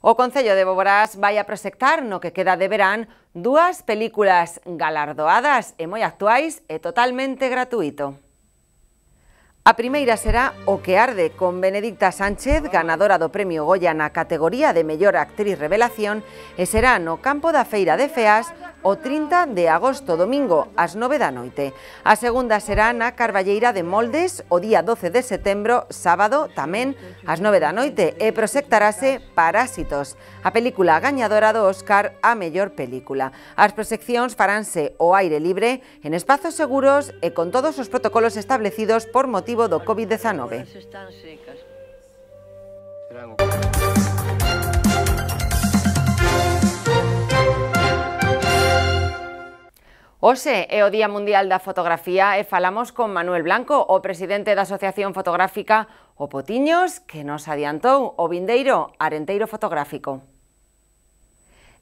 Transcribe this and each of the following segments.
O Concello de Boborás vai a proxectar no que queda de verán dúas películas galardoadas e moi actuais e totalmente gratuito. A primeira será O que arde con Benedicta Sánchez, ganadora do Premio Goya na categoría de Mellor Actriz Revelación, e será no campo da Feira de Feas o 30 de agosto, domingo, ás 9 da noite. A segunda será na Carballeira de Moldes o día 12 de setembro, sábado, tamén ás 9 da noite, e proxectarase Parásitos, a película gañadora do Óscar a mellor película. As proxeccións faránse o aire libre, en espazos seguros e con todos os protocolos establecidos por motivo do COVID-19. Serán Ose, é o Día Mundial da Fotografía e falamos con Manuel Blanco, o presidente da Asociación Fotográfica O Potiños, que nos adiantou o vindeiro Arenteiro Fotográfico.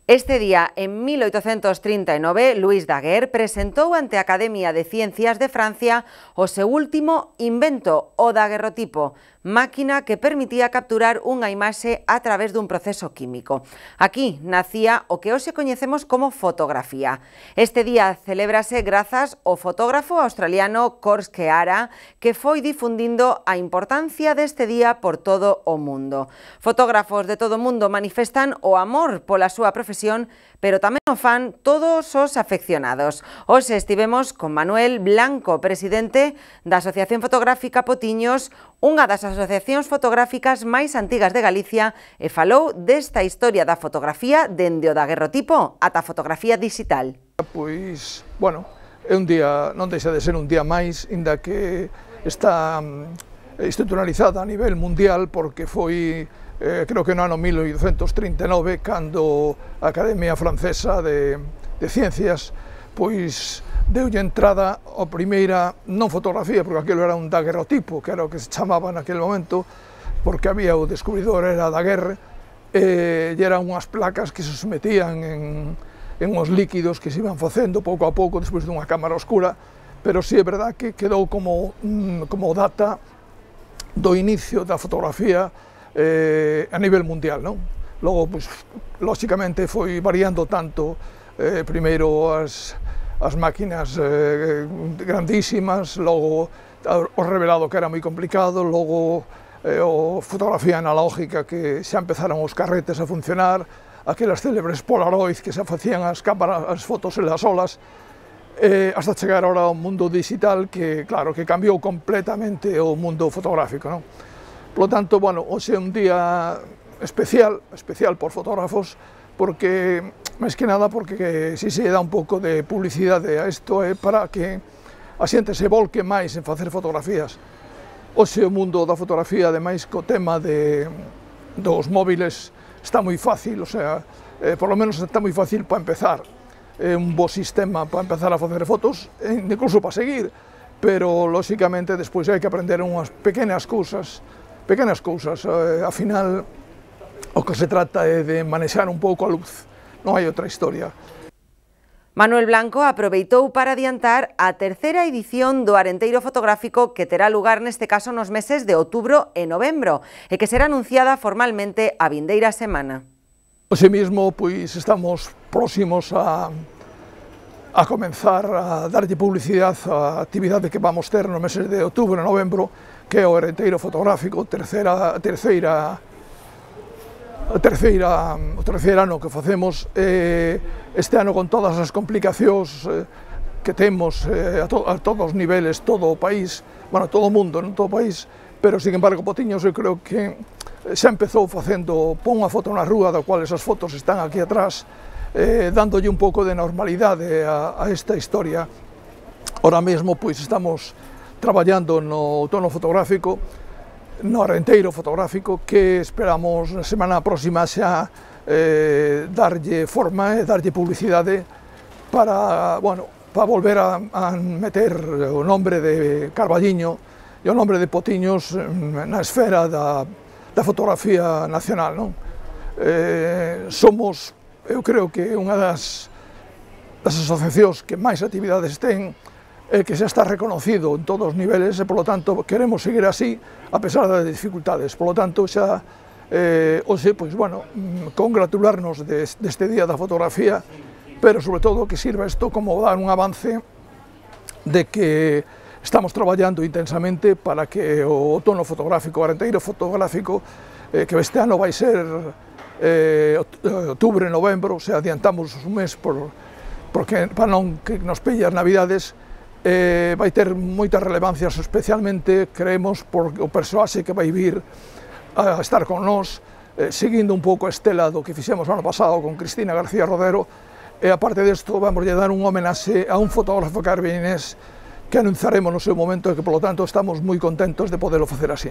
Este día, en 1839, Luis Daguerre presentou ante a Academia de Ciencias de Francia o seu último invento, o daguerrotipo, máquina que permitía capturar unha imaxe a través dun proceso químico. Aquí nacía o que hoxe coñecemos como fotografía. Este día celebrase grazas ao fotógrafo australiano Kors que foi difundindo a importancia deste día por todo o mundo. Fotógrafos de todo o mundo manifestan o amor pola súa profesión profesión, pero tamén o fan todos os afeccionados. Os estivemos con Manuel Blanco, presidente da Asociación Fotográfica Potiños, unha das asociacións fotográficas máis antigas de Galicia, e falou desta historia da fotografía dende o daguerrotipo ata a fotografía digital. Ah, pois, bueno, é un día, non deixa de ser un día máis, inda que está mm, institucionalizada a nivel mundial porque foi eh, creo que no ano 1839 cando a Academia Francesa de, de Ciencias pois deulle entrada a primeira, non fotografía, porque aquilo era un daguerrotipo, que era o que se chamaba naquele momento, porque había o descubridor, era daguerre, e, e eran unhas placas que se sometían en, en uns líquidos que se iban facendo pouco a pouco, despois dunha cámara oscura, pero sí é verdad que quedou como, como data do inicio da fotografía eh, a nivel mundial, non? Logo, pois, lóxicamente, foi variando tanto eh, primeiro as, as máquinas eh, grandísimas, logo o revelado que era moi complicado, logo eh, o fotografía analógica que xa empezaron os carretes a funcionar, aquelas célebres polaroids que se facían as cámaras, as fotos en las olas, eh, hasta chegar ahora ao mundo digital que, claro, que cambiou completamente o mundo fotográfico, non? Por lo tanto, bueno, hoxe é un día especial, especial por fotógrafos, porque, máis que nada, porque si se dá un pouco de publicidade a isto é eh, para que a xente se volque máis en facer fotografías. Hoxe o mundo da fotografía, ademais, co tema de, dos móviles está moi fácil, o sea, eh, por lo menos está moi fácil para empezar é un bo sistema para empezar a facer fotos, e incluso para seguir, pero lóxicamente despois hai que aprender unhas pequenas cousas, pequenas cousas, eh, a final o que se trata é de manexar un pouco a luz, non hai outra historia. Manuel Blanco aproveitou para adiantar a terceira edición do Arenteiro Fotográfico que terá lugar neste caso nos meses de outubro e novembro e que será anunciada formalmente a vindeira semana. Hoxe mesmo, pois estamos próximos a, a comenzar a darlle publicidade a actividade que vamos ter nos meses de outubro e novembro, que é o Erenteiro Fotográfico, terceira, terceira a terceira, o terceiro ano que facemos eh, este ano con todas as complicacións eh, que temos eh, a, to, a todos os niveles, todo o país, bueno, todo o mundo, non todo o país, pero sin embargo, Potiños, eu creo que xa empezou facendo pon unha foto na rúa, da cual esas fotos están aquí atrás, eh, dándolle un pouco de normalidade a, a esta historia. Ora mesmo, pois, estamos traballando no tono fotográfico, no renteiro fotográfico, que esperamos na semana próxima xa eh, darlle forma e darlle publicidade para, bueno, para volver a, a meter o nombre de Carballiño e o nombre de Potiños mm, na esfera da da fotografía nacional. Non? Eh, somos, eu creo que unha das, das asociacións que máis actividades ten, eh, que xa está reconocido en todos os niveles e, polo tanto, queremos seguir así a pesar das dificultades. Polo tanto, xa eh, hoxe, pois, bueno, mm, congratularnos de, deste Día da Fotografía, pero, sobre todo, que sirva isto como dar un avance de que Estamos traballando intensamente para que o outono fotográfico, o arenteiro fotográfico, eh, que este ano vai ser eh, eh outubro e novembro, se adiantamos un mes por, porque para non que nos pille as navidades, eh, vai ter moitas relevancias, especialmente, creemos, por o persoaxe que vai vir a estar con nós, eh, seguindo un pouco a estela do que fixemos ano pasado con Cristina García Rodero, e aparte disto, vamos lle dar un homenaxe a un fotógrafo carbinés que anunciaremos en un momento, que por lo tanto estamos muy contentos de poderlo hacer así.